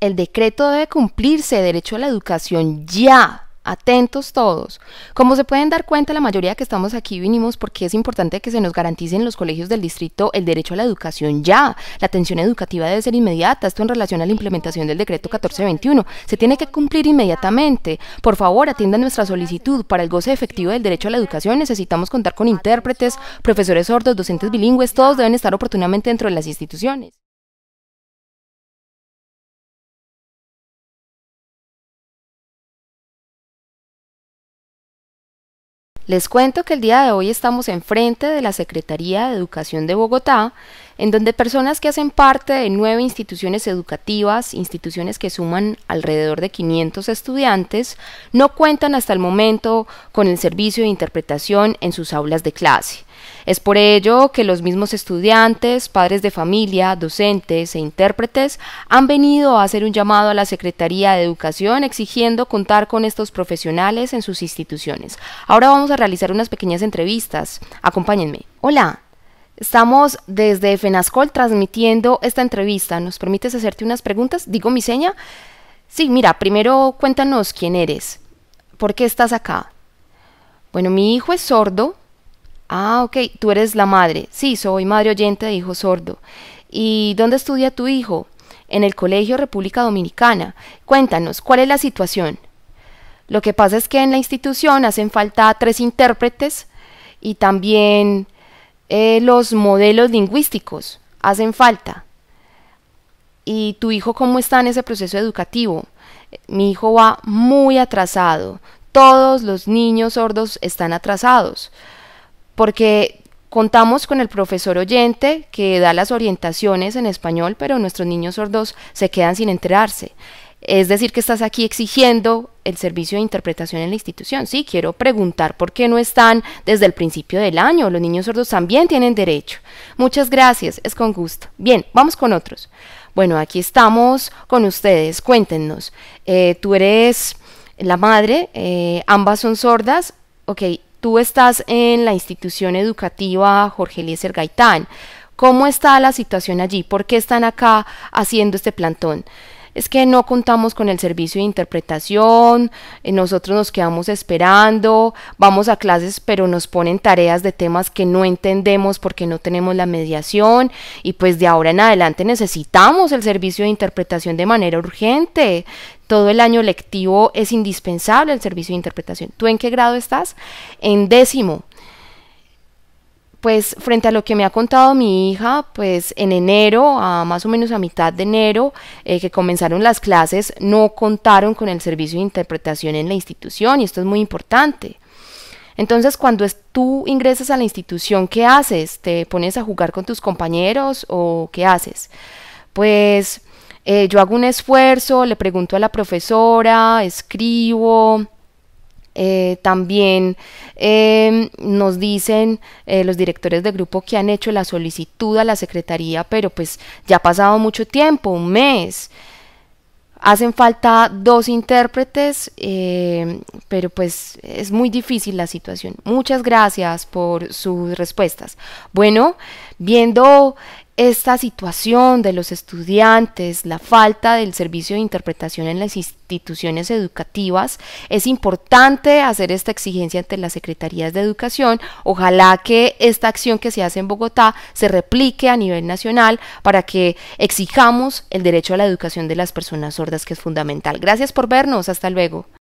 El decreto debe cumplirse, derecho a la educación ya. Atentos todos. Como se pueden dar cuenta, la mayoría que estamos aquí vinimos porque es importante que se nos garanticen en los colegios del distrito el derecho a la educación ya. La atención educativa debe ser inmediata. Esto en relación a la implementación del decreto 1421. Se tiene que cumplir inmediatamente. Por favor, atiendan nuestra solicitud. Para el goce efectivo del derecho a la educación necesitamos contar con intérpretes, profesores sordos, docentes bilingües. Todos deben estar oportunamente dentro de las instituciones. Les cuento que el día de hoy estamos enfrente de la Secretaría de Educación de Bogotá, en donde personas que hacen parte de nueve instituciones educativas, instituciones que suman alrededor de 500 estudiantes, no cuentan hasta el momento con el servicio de interpretación en sus aulas de clase. Es por ello que los mismos estudiantes, padres de familia, docentes e intérpretes han venido a hacer un llamado a la Secretaría de Educación exigiendo contar con estos profesionales en sus instituciones. Ahora vamos a realizar unas pequeñas entrevistas. Acompáñenme. Hola. Estamos desde FENASCOL transmitiendo esta entrevista. ¿Nos permites hacerte unas preguntas? Digo mi seña. Sí, mira, primero cuéntanos quién eres. ¿Por qué estás acá? Bueno, mi hijo es sordo Ah, ok, tú eres la madre. Sí, soy madre oyente de hijo sordo. ¿Y dónde estudia tu hijo? En el Colegio República Dominicana. Cuéntanos, ¿cuál es la situación? Lo que pasa es que en la institución hacen falta tres intérpretes y también eh, los modelos lingüísticos hacen falta. ¿Y tu hijo cómo está en ese proceso educativo? Mi hijo va muy atrasado. Todos los niños sordos están atrasados porque Contamos con el profesor oyente que da las orientaciones en español, pero nuestros niños sordos se quedan sin enterarse. Es decir, que estás aquí exigiendo el servicio de interpretación en la institución. Sí, quiero preguntar por qué no están desde el principio del año. Los niños sordos también tienen derecho. Muchas gracias, es con gusto. Bien, vamos con otros. Bueno, aquí estamos con ustedes. Cuéntenos. Eh, tú eres la madre, eh, ambas son sordas. Ok, Tú estás en la institución educativa Jorge Eliezer Gaitán. ¿Cómo está la situación allí? ¿Por qué están acá haciendo este plantón? es que no contamos con el servicio de interpretación, eh, nosotros nos quedamos esperando, vamos a clases pero nos ponen tareas de temas que no entendemos porque no tenemos la mediación y pues de ahora en adelante necesitamos el servicio de interpretación de manera urgente. Todo el año lectivo es indispensable el servicio de interpretación. ¿Tú en qué grado estás? En décimo pues frente a lo que me ha contado mi hija, pues en enero, a más o menos a mitad de enero, eh, que comenzaron las clases, no contaron con el servicio de interpretación en la institución y esto es muy importante. Entonces, cuando tú ingresas a la institución, ¿qué haces? ¿Te pones a jugar con tus compañeros o qué haces? Pues eh, yo hago un esfuerzo, le pregunto a la profesora, escribo, eh, también Em, nos dicen eh, los directores de grupo que han hecho la solicitud a la Secretaría, pero pues ya ha pasado mucho tiempo, un mes. Hacen falta dos intérpretes, em, pero pues es muy difícil la situación. Muchas gracias por sus respuestas. Bueno, viendo esta situación de los estudiantes, la falta del servicio de interpretación en las instituciones educativas, es importante hacer esta exigencia ante las secretarías de educación. Ojalá que esta acción que se hace en Bogotá se replique a nivel nacional para que exijamos el derecho a la educación de las personas sordas, que es fundamental. Gracias por vernos. Hasta luego.